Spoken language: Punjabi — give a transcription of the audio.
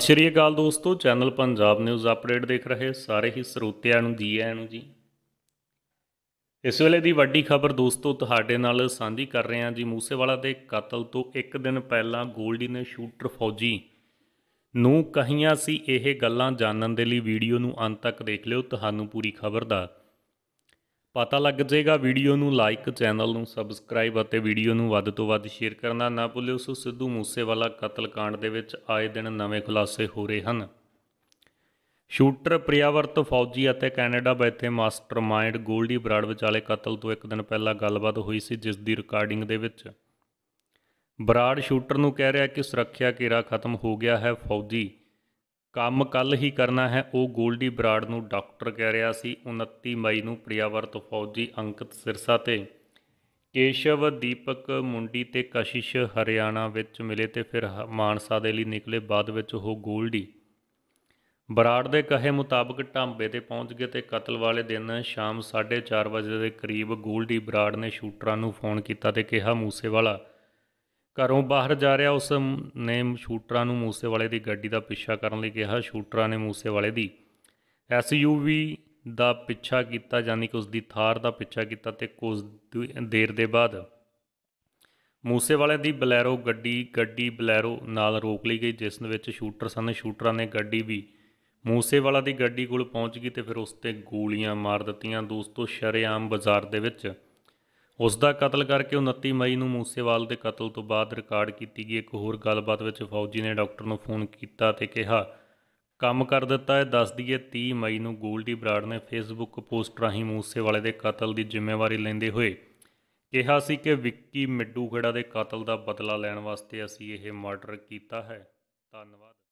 ਸ੍ਰੀ ਅਕਾਲ ਦੋਸਤੋ ਚੈਨਲ ਪੰਜਾਬ ਨਿਊਜ਼ ਅਪਡੇਟ ਦੇਖ ਰਹੇ ਸਾਰੇ ਹੀ ਸਰੋਤਿਆਂ ਨੂੰ ਜੀ ਆਇਆਂ ਨੂੰ ਜੀ ਇਸ ਵੇਲੇ ਦੀ ਵੱਡੀ ਖਬਰ ਦੋਸਤੋ ਤੁਹਾਡੇ ਨਾਲ ਸਾਂਝੀ ਕਰ ਰਹੇ ਹਾਂ ਜੀ ਮੂਸੇਵਾਲਾ ਦੇ ਕਤਲ ਤੋਂ ਇੱਕ ਦਿਨ ਪਹਿਲਾਂ ਗੋਲਡੀ ਨੇ ਸ਼ੂਟਰ ਫੌਜੀ ਨੂੰ ਕਹੀਆਂ ਸੀ ਇਹ ਗੱਲਾਂ ਜਾਣਨ ਦੇ ਲਈ ਵੀਡੀਓ ਨੂੰ ਅੰਤ ਤੱਕ ਦੇਖ ਲਿਓ ਤੁਹਾਨੂੰ ਪੂਰੀ ਖਬਰ ਦਾ ਪਤਾ ਲੱਗ ਜਾਏਗਾ ਵੀਡੀਓ ਨੂੰ ਲਾਈਕ ਚੈਨਲ ਨੂੰ ਸਬਸਕ੍ਰਾਈਬ ਅਤੇ ਵੀਡੀਓ ਨੂੰ ਵੱਧ ਤੋਂ ਵੱਧ ਸ਼ੇਅਰ ਕਰਨਾ ਨਾ ਭੁੱਲਿਓ ਸੋ ਸਿੱਧੂ ਮੂਸੇਵਾਲਾ ਕਤਲकांड ਦੇ ਵਿੱਚ ਆਏ ਦਿਨ ਨਵੇਂ ਖੁਲਾਸੇ ਹੋ ਰਹੇ ਹਨ ਸ਼ੂਟਰ ਪ੍ਰਿਆਵਰਤ ਫੌਜੀ ਅਤੇ ਕੈਨੇਡਾ ਬੈਠੇ ਮਾਸਟਰਮਾਈਂਡ ਗੋਲਡੀ ਬਰਾੜ ਵਿਚਾਲੇ ਕਤਲ ਤੋਂ ਇੱਕ ਦਿਨ ਪਹਿਲਾਂ ਗੱਲਬਾਤ ਹੋਈ ਸੀ ਜਿਸ ਦੀ ਰਿਕਾਰਡਿੰਗ ਦੇ ਵਿੱਚ ਬਰਾੜ ਸ਼ੂਟਰ ਨੂੰ ਕਹਿ ਰਿਹਾ ਕਿ ਸੁਰੱਖਿਆ ਘੇਰਾ ਖਤਮ ਹੋ ਗਿਆ ਹੈ ਫੌਜੀ ਕੰਮ ਕੱਲ ਹੀ ਕਰਨਾ ਹੈ ਉਹ ਗੋਲਡੀ ਬਰਾੜ ਨੂੰ ਡਾਕਟਰ ਕਹਿ ਰਿਹਾ ਸੀ 29 ਮਈ ਨੂੰ ਪ੍ਰਿਆਵਰਤ ਫੌਜੀ ਅੰਕਤ ਸਿਰਸਾ ਤੇ ਕੇਸ਼ਵ ਦੀਪਕ ਮੁੰਡੀ ਤੇ ਕਸ਼ਿਸ਼ ਹਰਿਆਣਾ ਵਿੱਚ ਮਿਲੇ ਤੇ ਫਿਰ ਮਾਨਸਾ ਦੇ ਲਈ ਨਿਕਲੇ ਬਾਅਦ ਵਿੱਚ ਉਹ ਗੋਲਡੀ ਬਰਾੜ ਦੇ ਕਹੇ ਮੁਤਾਬਕ ਢਾਂਬੇ ਤੇ ਪਹੁੰਚ ਗਏ ਤੇ ਕਤਲ ਵਾਲੇ ਦਿਨ ਸ਼ਾਮ 4:30 ਵਜੇ ਦੇ ਕਰੀਬ ਗੋਲਡੀ ਬਰਾੜ ਨੇ ਸ਼ੂਟਰਾਂ ਨੂੰ ਫੋਨ ਕੀਤਾ ਤੇ ਕਿਹਾ ਮੂਸੇਵਾਲਾ ਘਰੋਂ ਬਾਹਰ ਜਾ ਰਿਹਾ ਉਸ ਨੇ ਸ਼ੂਟਰਾਂ ਨੂੰ ਮੂਸੇ ਵਾਲੇ ਦੀ ਗੱਡੀ ਦਾ ਪਿੱਛਾ ਕਰਨ ਲਈ ਕਿਹਾ ਸ਼ੂਟਰਾਂ ਨੇ ਮੂਸੇ ਵਾਲੇ ਦੀ ਐਸਯੂਵੀ ਦਾ ਪਿੱਛਾ ਕੀਤਾ ਜਾਨੀ ਕਿ ਉਸ ਦੀ ਥਾਰ ਦਾ ਪਿੱਛਾ ਕੀਤਾ ਤੇ ਕੁਝ ਦੇਰ ਦੇ ਬਾਅਦ ਮੂਸੇ ਵਾਲੇ ਦੀ ਬਲੈਰੋ ਗੱਡੀ ਗੱਡੀ ਬਲੈਰੋ ਨਾਲ ਰੋਕ ਲਈ ਗਈ ਜਿਸ ਵਿੱਚ ਸ਼ੂਟਰ ਸਨ ਸ਼ੂਟਰਾਂ ਨੇ ਗੱਡੀ ਵੀ ਮੂਸੇ ਵਾਲਾ ਦੀ ਗੱਡੀ ਕੋਲ ਪਹੁੰਚ ਗਈ ਤੇ ਫਿਰ ਉਸ ਤੇ ਗੋਲੀਆਂ ਮਾਰ ਦਿੱਤੀਆਂ ਦੋਸਤੋ ਸ਼ਰੇਆਮ ਬਾਜ਼ਾਰ ਦੇ ਵਿੱਚ ਉਸ ਦਾ ਕਤਲ ਕਰਕੇ 29 ਮਈ ਨੂੰ ਮੂਸੇਵਾਲ ਦੇ ਕਤਲ ਤੋਂ ਬਾਅਦ ਰਿਕਾਰਡ ਕੀਤੀ ਗਈ ਇੱਕ ਹੋਰ ਗੱਲਬਾਤ ਵਿੱਚ ਫੌਜੀ ਨੇ ਡਾਕਟਰ ਨੂੰ ਫੋਨ ਕੀਤਾ ਤੇ ਕਿਹਾ ਕੰਮ ਕਰ ਦਿੱਤਾ ਹੈ ਦੱਸ ਦਈਏ 30 ਮਈ ਨੂੰ ਗੋਲਡੀ ਬਰਾੜ ਨੇ ਫੇਸਬੁੱਕ ਪੋਸਟ ਰਾਹੀਂ ਮੂਸੇਵਾਲੇ ਦੇ ਕਤਲ ਦੀ ਜ਼ਿੰਮੇਵਾਰੀ ਲੈਂਦੇ ਹੋਏ ਕਿਹਾ ਸੀ ਕਿ ਵਿੱਕੀ ਮਿੱਡੂ ਖੇੜਾ ਦੇ ਕਤਲ ਦਾ ਬਦਲਾ ਲੈਣ ਵਾਸਤੇ ਅਸੀਂ ਇਹ ਮਰਡਰ ਕੀਤਾ ਹੈ ਧੰਨਵਾਦ